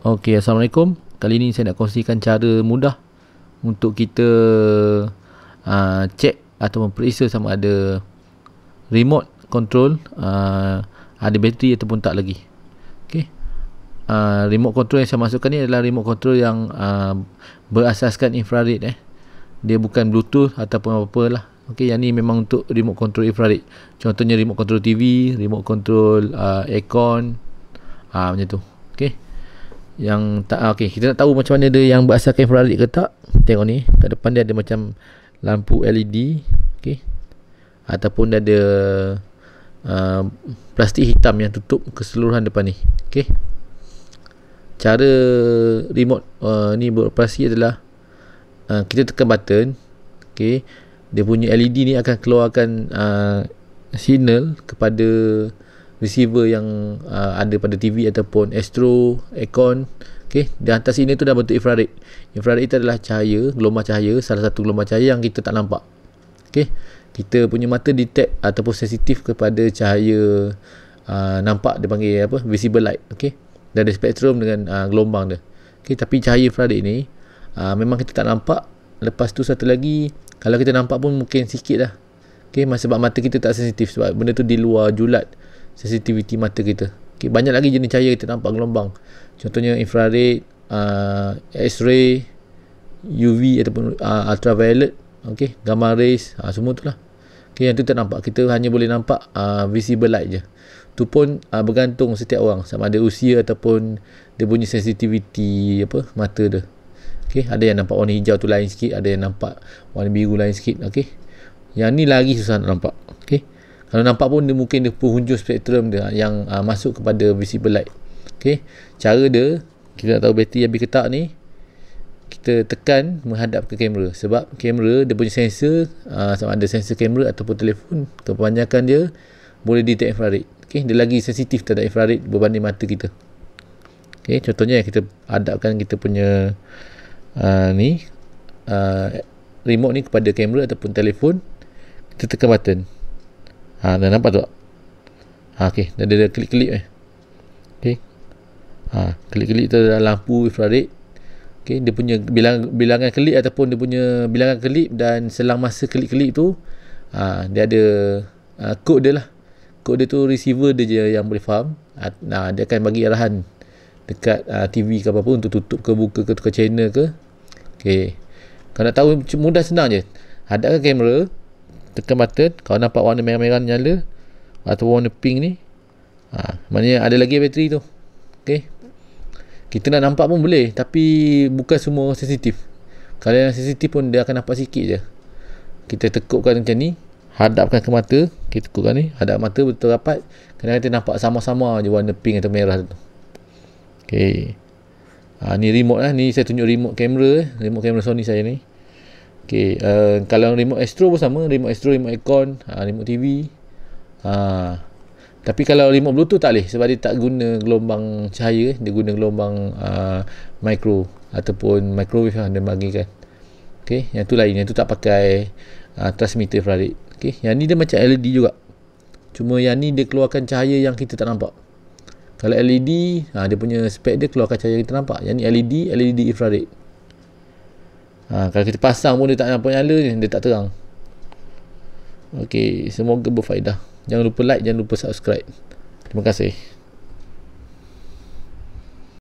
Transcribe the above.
Okey, Assalamualaikum. Kali ini saya nak kongsikan cara mudah untuk kita uh, check atau memperiksa sama ada remote control uh, ada bateri ataupun tak lagi. Okey. Uh, remote control yang saya masukkan ni adalah remote control yang uh, berasaskan infrared eh. Dia bukan bluetooth ataupun apa-apa lah. Okey, yang ni memang untuk remote control infrared. Contohnya remote control TV, remote control uh, aircon, uh, macam tu. Okey yang tak ah, okey kita nak tahu macam mana dia yang berasaskan infrared ke tak tengok ni kat depan dia ada macam lampu LED okey ataupun dia ada uh, plastik hitam yang tutup keseluruhan depan ni okey cara remote uh, ni beroperasi adalah uh, kita tekan button okey dia punya LED ni akan keluarkan uh, signal kepada receiver yang uh, ada pada TV ataupun Astro, Aircon okay. di atas sini tu dah bentuk infrared infrared itu adalah cahaya, gelombang cahaya salah satu gelombang cahaya yang kita tak nampak okay. kita punya mata detect ataupun sensitif kepada cahaya uh, nampak dia panggil apa, visible light okay. dan ada spektrum dengan uh, gelombang dia okay. tapi cahaya infrared ni uh, memang kita tak nampak lepas tu satu lagi kalau kita nampak pun mungkin sikit lah okay. sebab mata kita tak sensitif sebab benda tu di luar julat sensitiviti mata kita okay, banyak lagi jenis cahaya kita nampak gelombang contohnya infrared uh, x-ray UV ataupun uh, ultraviolet okay, gamma rays uh, semua tu lah okay, yang tu tak nampak kita hanya boleh nampak uh, visible light je tu pun uh, bergantung setiap orang sama ada usia ataupun dia punya sensitiviti apa mata dia okay, ada yang nampak warna hijau tu lain sikit ada yang nampak warna biru lain sikit okay. yang ni lagi susah nak nampak kalau nampak pun dia mungkin dia penghujung spektrum dia yang uh, masuk kepada visible light Okey, cara dia kita nak tahu bateri yang lebih ketat ni kita tekan menghadap ke kamera sebab kamera dia punya sensor uh, sama ada sensor kamera ataupun telefon kebanyakan dia boleh detect infrared ok dia lagi sensitif terhadap infrared berbanding mata kita ok contohnya kita hadapkan kita punya uh, ni uh, remote ni kepada kamera ataupun telefon kita tekan button Ha, dah nampak tak? Ha, okey. Dah ada klik-klik eh. Okey. Ha, klik-klik tu adalah lampu infrared. Okey, dia punya bilang, bilangan klik ataupun dia punya bilangan klik dan selang masa klik-klik tu ha, dia ada ha, kod dia lah. Kod dia tu receiver dia je yang boleh faham. Ha, nah, dia akan bagi arahan dekat ha, TV ke apa-apa untuk tutup ke buka ke tukar channel ke. Okey. Kalau nak tahu mudah senang je. Hadapkan kamera tekan button kalau nampak warna merah-merah nyala atau warna pink ni ha, maknanya ada lagi bateri tu ok kita nak nampak pun boleh tapi bukan semua sensitif kalau yang sensitif pun dia akan nampak sikit je kita tekukkan macam ni hadapkan ke mata kita tekukkan ni hadap mata betul rapat kena kita nampak sama-sama je warna pink atau merah tu ok ha, ni remote lah ni saya tunjuk remote kamera eh. remote kamera Sony saya ni Okay, uh, eh, kalau remote Astro pun sama, remote Astro, remote icon, uh, ah, remote TV. Uh, ah, tapi kalau remote Bluetooth tak boleh sebab dia tak guna gelombang cahaya, dia guna gelombang uh, micro ataupun microwave yang lah dia panggilkan. Okay, yang tu lain, yang tu tak pakai uh, transmitter infrared. Okay, yang ni dia macam LED juga. Cuma yang ni dia keluarkan cahaya yang kita tak nampak. Kalau LED, uh, dia punya spek dia keluarkan cahaya yang kita nampak. Yang ni LED, LED infrared ha, kalau kita pasang pun dia tak nampak nyala dia tak terang ok semoga berfaedah jangan lupa like jangan lupa subscribe terima kasih